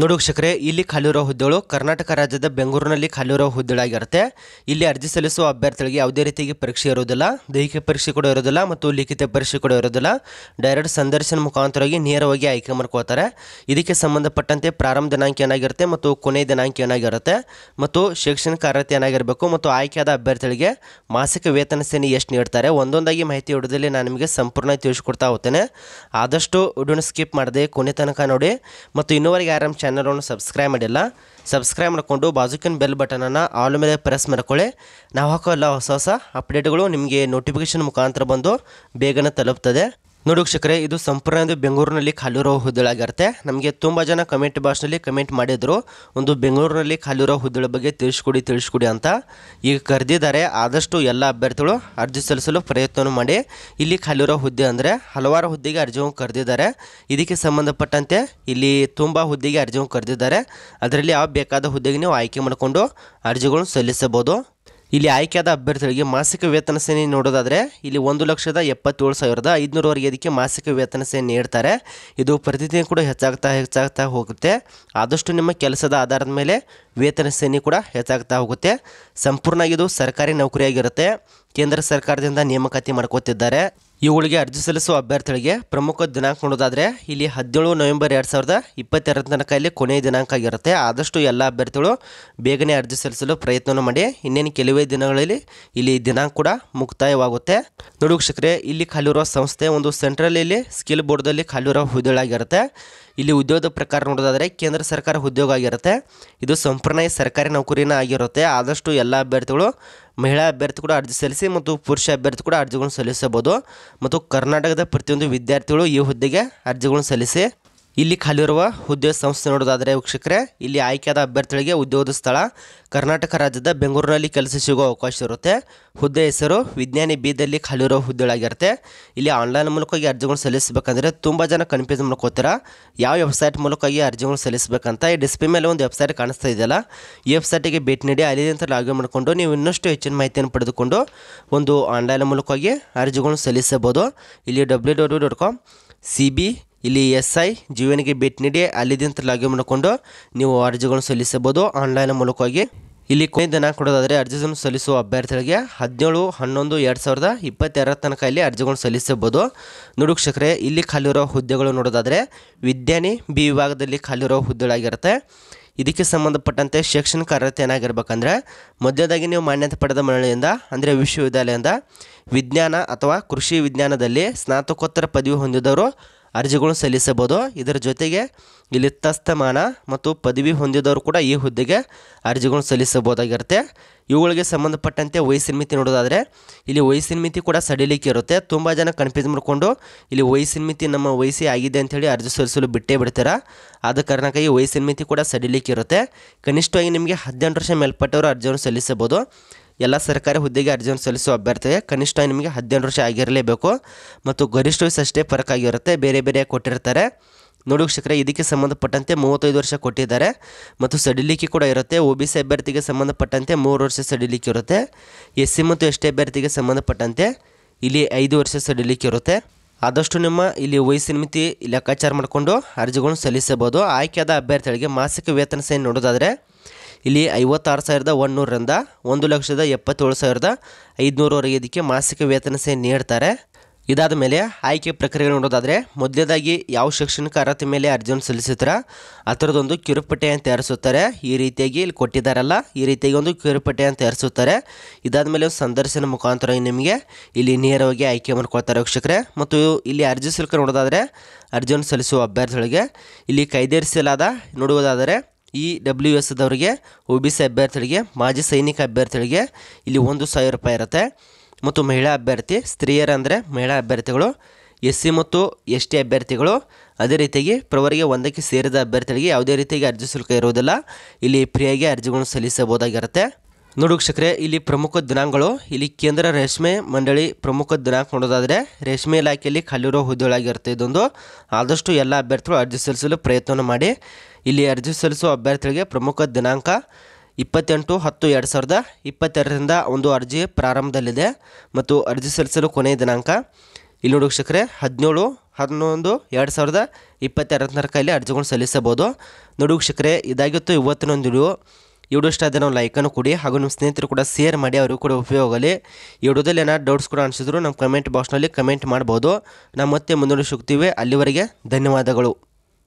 ನೋಡಿ ವೀಕ್ಷಕರೇ ಇಲ್ಲಿ ಖಾಲಿರೋ ಹುದ್ದೆಗಳು ಕರ್ನಾಟಕ ರಾಜ್ಯದ ಬೆಂಗಳೂರಿನಲ್ಲಿ ಖಾಲಿರೋ ಹುದ್ದೆಗಳಾಗಿರುತ್ತೆ ಇಲ್ಲಿ ಅರ್ಜಿ ಸಲ್ಲಿಸುವ ಅಭ್ಯರ್ಥಿಗಳಿಗೆ ಯಾವುದೇ ರೀತಿಗೆ ಪರೀಕ್ಷೆ ಇರೋದಿಲ್ಲ ದೈಹಿಕ ಪರೀಕ್ಷೆ ಕೂಡ ಇರೋದಿಲ್ಲ ಮತ್ತು ಲಿಖಿತ ಪರೀಕ್ಷೆ ಕೂಡ ಇರೋದಿಲ್ಲ ಡೈರೆಕ್ಟ್ ಸಂದರ್ಶನ ಮುಖಾಂತರವಾಗಿ ನೇರವಾಗಿ ಆಯ್ಕೆ ಮಾಡ್ಕೋತಾರೆ ಇದಕ್ಕೆ ಸಂಬಂಧಪಟ್ಟಂತೆ ಪ್ರಾರಂಭ ದಿನಾಂಕ ಏನಾಗಿರುತ್ತೆ ಮತ್ತು ಕೊನೆ ದಿನಾಂಕ ಏನಾಗಿರುತ್ತೆ ಮತ್ತು ಶೈಕ್ಷಣಿಕ ಅರ್ಹತೆ ಏನಾಗಿರಬೇಕು ಮತ್ತು ಆಯ್ಕೆಯಾದ ಅಭ್ಯರ್ಥಿಗಳಿಗೆ ಮಾಸಿಕ ವೇತನ ಸೇನೆ ಎಷ್ಟು ನೀಡ್ತಾರೆ ಒಂದೊಂದಾಗಿ ಮಾಹಿತಿ ಹಿಡಿದಲ್ಲಿ ನಾನು ನಿಮಗೆ ಸಂಪೂರ್ಣ ತಿಳಿಸ್ಕೊಡ್ತಾ ಹೋಗ್ತೇನೆ ಆದಷ್ಟು ವಿಡಿಯೋನ ಸ್ಕಿಪ್ ಮಾಡದೆ ಕೊನೆ ತನಕ ನೋಡಿ ಮತ್ತು ಇನ್ನೂವರೆಗೆ ನಮ್ಮ ಚಾನಲನ್ನು ಸಬ್ಸ್ಕ್ರೈಬ್ ಮಾಡಿಲ್ಲ ಸಬ್ಸ್ಕ್ರೈಬ್ ಮಾಡಿಕೊಂಡು ಬಾಜುಕಿನ ಬೆಲ್ ಬಟನನ್ನು ಆಲ್ ಮೇಲೆ ಪ್ರೆಸ್ ಮಾಡ್ಕೊಳ್ಳಿ ನಾವು ಹಾಕೋ ಎಲ್ಲ ಹೊಸ ಹೊಸ ಅಪ್ಡೇಟ್ಗಳು ನಿಮಗೆ ನೋಟಿಫಿಕೇಶನ್ ಮುಖಾಂತರ ಬಂದು ಬೇಗನೆ ತಲುಪ್ತದೆ ನೋಡಿ ವೀಕ್ಷಕರೇ ಇದು ಸಂಪೂರ್ಣ ಬೆಂಗಳೂರಿನಲ್ಲಿ ಇರೋ ಹುದ್ದೆಳಾಗಿರುತ್ತೆ ನಮಗೆ ತುಂಬ ಜನ ಕಮೆಂಟ್ ಬಾಕ್ಸ್ನಲ್ಲಿ ಕಮೆಂಟ್ ಮಾಡಿದರು ಒಂದು ಬೆಂಗಳೂರಿನಲ್ಲಿ ಖಾಲಿರೋ ಹುದ್ದೆಳ ಬಗ್ಗೆ ತಿಳಿಸ್ಕೊಡಿ ತಿಳಿಸ್ಕೊಡಿ ಅಂತ ಈಗ ಕರೆದಿದ್ದಾರೆ ಆದಷ್ಟು ಎಲ್ಲ ಅಭ್ಯರ್ಥಿಗಳು ಅರ್ಜಿ ಸಲ್ಲಿಸಲು ಪ್ರಯತ್ನ ಮಾಡಿ ಇಲ್ಲಿ ಖಾಲಿರೋ ಹುದ್ದೆ ಅಂದರೆ ಹಲವಾರು ಹುದ್ದೆಗೆ ಅರ್ಜಿ ಕರೆದಿದ್ದಾರೆ ಇದಕ್ಕೆ ಸಂಬಂಧಪಟ್ಟಂತೆ ಇಲ್ಲಿ ತುಂಬ ಹುದ್ದೆಗೆ ಅರ್ಜಿಯನ್ನು ಕರೆದಿದ್ದಾರೆ ಅದರಲ್ಲಿ ಯಾವ ಬೇಕಾದ ಹುದ್ದೆಗೆ ನೀವು ಆಯ್ಕೆ ಮಾಡಿಕೊಂಡು ಅರ್ಜಿಗಳನ್ನು ಸಲ್ಲಿಸಬಹುದು ಇಲ್ಲಿ ಆಯ್ಕೆಯಾದ ಅಭ್ಯರ್ಥಿಗಳಿಗೆ ಮಾಸಿಕ ವೇತನ ಸೇನೆ ನೋಡೋದಾದರೆ ಇಲ್ಲಿ ಒಂದು ಲಕ್ಷದ ಎಪ್ಪತ್ತೇಳು ಸಾವಿರದ ಐದುನೂರವರೆಗೆ ಇದಕ್ಕೆ ಮಾಸಿಕ ವೇತನ ಸೇನೆ ನೀಡ್ತಾರೆ ಇದು ಪ್ರತಿದಿನ ಕೂಡ ಹೆಚ್ಚಾಗ್ತಾ ಹೆಚ್ಚಾಗ್ತಾ ಹೋಗುತ್ತೆ ಆದಷ್ಟು ನಿಮ್ಮ ಕೆಲಸದ ಆಧಾರದ ಮೇಲೆ ವೇತನ ಸೇನೆ ಕೂಡ ಹೆಚ್ಚಾಗ್ತಾ ಹೋಗುತ್ತೆ ಸಂಪೂರ್ಣ ಇದು ಸರ್ಕಾರಿ ನೌಕರಿಯಾಗಿರುತ್ತೆ ಕೇಂದ್ರ ಸರ್ಕಾರದಿಂದ ನೇಮಕಾತಿ ಮಾಡ್ಕೋತಿದ್ದಾರೆ ಇವುಗಳಿಗೆ ಅರ್ಜಿ ಸಲ್ಲಿಸುವ ಅಭ್ಯರ್ಥಿಗಳಿಗೆ ಪ್ರಮುಖ ದಿನಾಂಕ ನೋಡೋದಾದರೆ ಇಲ್ಲಿ ಹದಿನೇಳು ನವೆಂಬರ್ ಎರಡು ಸಾವಿರದ ಇಪ್ಪತ್ತೆರಡರ ತನಕ ಇಲ್ಲಿ ಕೊನೆಯ ದಿನಾಂಕ ಆಗಿರುತ್ತೆ ಆದಷ್ಟು ಎಲ್ಲ ಅಭ್ಯರ್ಥಿಗಳು ಬೇಗನೆ ಅರ್ಜಿ ಸಲ್ಲಿಸಲು ಪ್ರಯತ್ನ ಮಾಡಿ ಇನ್ನೇನು ಕೆಲವೇ ದಿನಗಳಲ್ಲಿ ಇಲ್ಲಿ ದಿನಾಂಕ ಕೂಡ ಮುಕ್ತಾಯವಾಗುತ್ತೆ ನೋಡಿ ವೀಕ್ಷಕರೇ ಇಲ್ಲಿ ಖಾಲಿರುವ ಸಂಸ್ಥೆ ಒಂದು ಸೆಂಟ್ರಲ್ ಇಲ್ಲಿ ಸ್ಕಿಲ್ ಬೋರ್ಡ್ದಲ್ಲಿ ಖಾಲಿರೋ ಹುದ್ದೆಗಳಾಗಿರುತ್ತೆ ಇಲ್ಲಿ ಉದ್ಯೋಗದ ಪ್ರಕಾರ ನೋಡೋದಾದರೆ ಕೇಂದ್ರ ಸರ್ಕಾರ ಉದ್ಯೋಗ ಆಗಿರುತ್ತೆ ಇದು ಸಂಪೂರ್ಣ ಸರ್ಕಾರಿ ನೌಕರಿನ ಆಗಿರುತ್ತೆ ಆದಷ್ಟು ಎಲ್ಲ ಅಭ್ಯರ್ಥಿಗಳು ಮಹಿಳಾ ಅಭ್ಯರ್ಥಿ ಕೂಡ ಅರ್ಜಿ ಸಲ್ಲಿಸಿ ಮತ್ತು ಪುರುಷ ಅಭ್ಯರ್ಥಿ ಕೂಡ ಅರ್ಜಿಗಳನ್ನು ಸಲ್ಲಿಸಬಹುದು ಮತ್ತು ಕರ್ನಾಟಕದ ಪ್ರತಿಯೊಂದು ವಿದ್ಯಾರ್ಥಿಗಳು ಈ ಹುದ್ದೆಗೆ ಅರ್ಜಿಗಳನ್ನು ಸಲ್ಲಿಸಿ ಇಲ್ಲಿ ಖಾಲಿರುವ ಹುದ್ದೆ ಸಂಸ್ಥೆ ನೋಡೋದಾದರೆ ವೀಕ್ಷಕರೇ ಇಲ್ಲಿ ಆಯ್ಕೆಯಾದ ಅಭ್ಯರ್ಥಿಗಳಿಗೆ ಉದ್ಯೋಗದ ಸ್ಥಳ ಕರ್ನಾಟಕ ರಾಜ್ಯದ ಬೆಂಗಳೂರಿನಲ್ಲಿ ಕೆಲಸ ಸಿಗುವ ಅವಕಾಶ ಇರುತ್ತೆ ಹುದ್ದೆ ಹೆಸರು ವಿಜ್ಞಾನಿ ಬೀದಲ್ಲಿ ಖಾಲಿರುವ ಹುದ್ದೆಗಳಾಗಿರುತ್ತೆ ಇಲ್ಲಿ ಆನ್ಲೈನ್ ಮೂಲಕವಾಗಿ ಅರ್ಜಿಗಳು ಸಲ್ಲಿಸಬೇಕಂದ್ರೆ ತುಂಬ ಜನ ಕನ್ಫ್ಯೂಸ್ ಮಾಡ್ಕೋತಾರೆ ಯಾವ ವೆಬ್ಸೈಟ್ ಮೂಲಕವಾಗಿ ಅರ್ಜಿಗಳು ಸಲ್ಲಿಸಬೇಕಂತ ಈ ಡಿಸ್ಪ್ಲೇ ಮೇಲೆ ಒಂದು ವೆಬ್ಸೈಟ್ ಕಾಣಿಸ್ತಾ ಇದೆಯಲ್ಲ ಈ ವೆಬ್ಸೈಟಿಗೆ ಭೇಟಿ ನೀಡಿ ಅಲ್ಲಿ ಅಂತ ಲಾಗಿನ್ ಮಾಡಿಕೊಂಡು ನೀವು ಇನ್ನಷ್ಟು ಹೆಚ್ಚಿನ ಮಾಹಿತಿಯನ್ನು ಪಡೆದುಕೊಂಡು ಒಂದು ಆನ್ಲೈನ್ ಮೂಲಕವಾಗಿ ಅರ್ಜಿಗಳನ್ನು ಸಲ್ಲಿಸಬಹುದು ಇಲ್ಲಿ W W dot com C B ಇಲ್ಲಿ ಎಸ್ ಐ ಜೀವನಿಗೆ ಭೇಟಿ ನೀಡಿ ಅಲ್ಲಿದ್ದಂತ ಲಾಗಿನ್ ಮಾಡಿಕೊಂಡು ನೀವು ಅರ್ಜಿಗಳನ್ನು ಸಲ್ಲಿಸಬಹುದು ಆನ್ಲೈನ್ ಮೂಲಕವಾಗಿ ಇಲ್ಲಿ ಕೊನೆ ದಿನ ಕೊಡೋದಾದರೆ ಅರ್ಜಿಗಳನ್ನು ಸಲ್ಲಿಸುವ ಅಭ್ಯರ್ಥಿಗಳಿಗೆ ಹದಿನೇಳು ಹನ್ನೊಂದು ಎರಡು ಸಾವಿರದ ಇಪ್ಪತ್ತೆರಡರ ತನಕ ಇಲ್ಲಿ ಅರ್ಜಿಗಳನ್ನು ಸಲ್ಲಿಸಬಹುದು ನುಡುಕ್ಷಕರೇ ಇಲ್ಲಿ ಖಾಲಿರೋ ಹುದ್ದೆಗಳು ನೋಡೋದಾದರೆ ವಿಜ್ಞಾನಿ ಬಿ ವಿಭಾಗದಲ್ಲಿ ಖಾಲಿರೋ ಹುದ್ದೆಗಳಾಗಿರುತ್ತೆ ಇದಕ್ಕೆ ಸಂಬಂಧಪಟ್ಟಂತೆ ಶೈಕ್ಷಣಿಕ ಅರ್ಹತೆ ಏನಾಗಿರ್ಬೇಕಂದ್ರೆ ಮೊದಲನೇದಾಗಿ ನೀವು ಮಾನ್ಯತೆ ಪಡೆದ ಮಂಡಳಿಯಿಂದ ಅಂದರೆ ವಿಶ್ವವಿದ್ಯಾಲಯದಿಂದ ವಿಜ್ಞಾನ ಅಥವಾ ಕೃಷಿ ವಿಜ್ಞಾನದಲ್ಲಿ ಸ್ನಾತಕೋತ್ತರ ಪದವಿ ಹೊಂದಿದವರು ಅರ್ಜಿಗಳು ಸಲ್ಲಿಸಬಹುದು ಇದರ ಜೊತೆಗೆ ಇಲ್ಲಿ ತಸ್ತಮಾನ ಮತ್ತು ಪದವಿ ಹೊಂದಿದವರು ಕೂಡ ಈ ಹುದ್ದೆಗೆ ಅರ್ಜಿಗಳನ್ನು ಸಲ್ಲಿಸಬಹುದಾಗಿರುತ್ತೆ ಇವುಗಳಿಗೆ ಸಂಬಂಧಪಟ್ಟಂತೆ ವಯಸ್ಸಿನ ಮಿತಿ ನೋಡೋದಾದರೆ ಇಲ್ಲಿ ವಯಸ್ಸಿನ ಮಿತಿ ಕೂಡ ಸಡಿಲಿಕ್ಕೆ ಇರುತ್ತೆ ತುಂಬ ಜನ ಕನ್ಫ್ಯೂಸ್ ಮಾಡಿಕೊಂಡು ಇಲ್ಲಿ ವಯಸ್ಸಿನ ಮಿತಿ ನಮ್ಮ ವಯಸ್ಸಿ ಆಗಿದೆ ಅಂಥೇಳಿ ಅರ್ಜಿ ಸಲ್ಲಿಸಲು ಬಿಟ್ಟೇ ಬಿಡ್ತಾರೆ ಆದ ಕಾರಣಕ್ಕಾಗಿ ವಯಸ್ಸಿನ ಮಿತಿ ಕೂಡ ಸಡಿಲಿಕ್ಕೆ ಇರುತ್ತೆ ಕನಿಷ್ಠವಾಗಿ ನಿಮಗೆ ಹದಿನೆಂಟು ವರ್ಷ ಮೇಲ್ಪಟ್ಟವರು ಅರ್ಜಿಯನ್ನು ಸಲ್ಲಿಸಬಹುದು ಎಲ್ಲ ಸರ್ಕಾರಿ ಹುದ್ದೆಗೆ ಅರ್ಜಿಯನ್ನು ಸಲ್ಲಿಸುವ ಅಭ್ಯರ್ಥಿಗೆ ಕನಿಷ್ಠ ನಿಮಗೆ ಹದಿನೆಂಟು ವರ್ಷ ಆಗಿರಲೇಬೇಕು ಮತ್ತು ಗರಿಷ್ಠ ವಯಸ್ಸು ಅಷ್ಟೇ ಫರಕಾಗಿರುತ್ತೆ ಬೇರೆ ಬೇರೆ ಕೊಟ್ಟಿರ್ತಾರೆ ನೋಡಿ ವೀಕ್ಷಕರೇ ಇದಕ್ಕೆ ಸಂಬಂಧಪಟ್ಟಂತೆ ಮೂವತ್ತೈದು ವರ್ಷ ಕೊಟ್ಟಿದ್ದಾರೆ ಮತ್ತು ಸಡಿಲಿಕೆ ಕೂಡ ಇರುತ್ತೆ ಒ ಬಿ ಸಿ ಅಭ್ಯರ್ಥಿಗೆ ಸಂಬಂಧಪಟ್ಟಂತೆ ಮೂರು ವರ್ಷ ಸಡಿಲಿಕೆ ಇರುತ್ತೆ ಎಸ್ ಸಿ ಮತ್ತು ಎಸ್ ಟಿ ಅಭ್ಯರ್ಥಿಗೆ ಸಂಬಂಧಪಟ್ಟಂತೆ ಇಲ್ಲಿ ಐದು ವರ್ಷ ಸಡಿಲಿಕೆ ಇರುತ್ತೆ ಆದಷ್ಟು ನಿಮ್ಮ ಇಲ್ಲಿ ವಯಸ್ಸಿನ ಮಿತಿ ಲೆಕ್ಕಾಚಾರ ಮಾಡಿಕೊಂಡು ಅರ್ಜಿಗಳನ್ನು ಸಲ್ಲಿಸಬಹುದು ಆಯ್ಕೆಯಾದ ಅಭ್ಯರ್ಥಿಗಳಿಗೆ ಮಾಸಿಕ ವೇತನ ಸಹ ನೋಡೋದಾದರೆ ಇಲ್ಲಿ ಐವತ್ತಾರು ಸಾವಿರದ ಒಂದುನೂರರಿಂದ ಒಂದು ಲಕ್ಷದ ಎಪ್ಪತ್ತೇಳು ಸಾವಿರದ ಐದುನೂರವರೆಗೆ ಇದಕ್ಕೆ ಮಾಸಿಕ ವೇತನ ಸೇ ನೀಡ್ತಾರೆ ಇದಾದ ಮೇಲೆ ಆಯ್ಕೆ ಪ್ರಕ್ರಿಯೆ ನೋಡೋದಾದರೆ ಮೊದಲನೇದಾಗಿ ಯಾವ ಶೈಕ್ಷಣಿಕ ಅರ್ಹತೆ ಮೇಲೆ ಅರ್ಜಿಯನ್ನು ಸಲ್ಲಿಸುತ್ತಾರೆ ಆ ಥರದೊಂದು ಕಿರುಪಟ್ಟೆಯನ್ನು ತಯಾರಿಸುತ್ತಾರೆ ಈ ರೀತಿಯಾಗಿ ಇಲ್ಲಿ ಕೊಟ್ಟಿದ್ದಾರಲ್ಲ ಈ ರೀತಿಯಾಗಿ ಒಂದು ಕಿರುಪಟ್ಟೆಯನ್ನು ತಯಾರಿಸುತ್ತಾರೆ ಇದಾದ ಮೇಲೆ ಸಂದರ್ಶನ ಮುಖಾಂತರ ನಿಮಗೆ ಇಲ್ಲಿ ನೇರವಾಗಿ ಆಯ್ಕೆ ಮಾಡ್ಕೊಳ್ತಾರೆ ವೀಕ್ಷಕರೇ ಮತ್ತು ಇಲ್ಲಿ ಅರ್ಜಿ ಶುಲ್ಕ ನೋಡೋದಾದರೆ ಅರ್ಜಿಯನ್ನು ಸಲ್ಲಿಸುವ ಅಭ್ಯರ್ಥಿಗಳಿಗೆ ಇಲ್ಲಿ ಕೈದೇರಿಸಲಾದ ನೋಡುವುದಾದರೆ ಈ ಡಬ್ಲ್ಯೂ ಎಸ್ ದವರಿಗೆ ಒ ಬಿ ಸಿ ಅಭ್ಯರ್ಥಿಗಳಿಗೆ ಮಾಜಿ ಸೈನಿಕ ಅಭ್ಯರ್ಥಿಗಳಿಗೆ ಇಲ್ಲಿ ಒಂದು ಸಾವಿರ ರೂಪಾಯಿ ಇರುತ್ತೆ ಮತ್ತು ಮಹಿಳಾ ಅಭ್ಯರ್ಥಿ ಸ್ತ್ರೀಯರ ಅಂದರೆ ಮಹಿಳಾ ಅಭ್ಯರ್ಥಿಗಳು ಎಸ್ ಸಿ ಮತ್ತು ಎಸ್ ಟಿ ಅಭ್ಯರ್ಥಿಗಳು ಅದೇ ರೀತಿಯಾಗಿ ಪ್ರವರಿಗೆ ಒಂದಕ್ಕೆ ಸೇರಿದ ಅಭ್ಯರ್ಥಿಗಳಿಗೆ ಯಾವುದೇ ರೀತಿಯಾಗಿ ಅರ್ಜಿ ಶುಲ್ಕ ಇರುವುದಿಲ್ಲ ಇಲ್ಲಿ ಫ್ರೀಯಾಗಿ ಅರ್ಜಿಗಳನ್ನು ಸಲ್ಲಿಸಬಹುದಾಗಿರುತ್ತೆ ನೋಡಿ ವೀಕ್ಷಕರೇ ಇಲ್ಲಿ ಪ್ರಮುಖ ದಿನಾಂಕಗಳು ಇಲ್ಲಿ ಕೇಂದ್ರ ರೇಷ್ಮೆ ಮಂಡಳಿ ಪ್ರಮುಖ ದಿನಾಂಕ ನೋಡೋದಾದರೆ ರೇಷ್ಮೆ ಇಲಾಖೆಯಲ್ಲಿ ಖಾಲಿರೋ ಹುದ್ದೆಗಳಾಗಿರುತ್ತೆ ಇದೊಂದು ಆದಷ್ಟು ಎಲ್ಲ ಅಭ್ಯರ್ಥಿಗಳು ಅರ್ಜಿ ಸಲ್ಲಿಸಲು ಪ್ರಯತ್ನ ಮಾಡಿ ಇಲ್ಲಿ ಅರ್ಜಿ ಸಲ್ಲಿಸುವ ಅಭ್ಯರ್ಥಿಗಳಿಗೆ ಪ್ರಮುಖ ದಿನಾಂಕ ಇಪ್ಪತ್ತೆಂಟು ಹತ್ತು ಎರಡು ಸಾವಿರದ ಇಪ್ಪತ್ತೆರಡರಿಂದ ಒಂದು ಅರ್ಜಿ ಪ್ರಾರಂಭದಲ್ಲಿದೆ ಮತ್ತು ಅರ್ಜಿ ಸಲ್ಲಿಸಲು ಕೊನೆಯ ದಿನಾಂಕ ಇಲ್ಲಿ ನೋಡಿ ಶಕ್ರೆ ಹದಿನೇಳು ಹನ್ನೊಂದು ಎರಡು ಸಾವಿರದ ಇಪ್ಪತ್ತೆರಡು ಇಲ್ಲಿ ಅರ್ಜಿಗಳು ಸಲ್ಲಿಸಬಹುದು ನೋಡಿ ಇದಾಗಿತ್ತು ಇವತ್ತಿನೊಂದು ವಿಡಿಯೋ ಈ ವಿಡಿಯೋ ಇಷ್ಟ ನಾವು ಲೈಕನ್ನು ಕೊಡಿ ಹಾಗೂ ನಿಮ್ಮ ಸ್ನೇಹಿತರು ಕೂಡ ಶೇರ್ ಮಾಡಿ ಅವರು ಕೂಡ ಉಪಯೋಗ ಆಗಲಿ ಈ ಏನಾದ್ರು ಡೌಟ್ಸ್ ಕೂಡ ಅನಿಸಿದ್ರು ನಮ್ಮ ಕಮೆಂಟ್ ಬಾಕ್ಸ್ನಲ್ಲಿ ಕಮೆಂಟ್ ಮಾಡ್ಬೋದು ನಾವು ಮತ್ತೆ ಮುಂದೂಡಿಸುತ್ತೀವಿ ಅಲ್ಲಿವರೆಗೆ ಧನ್ಯವಾದಗಳು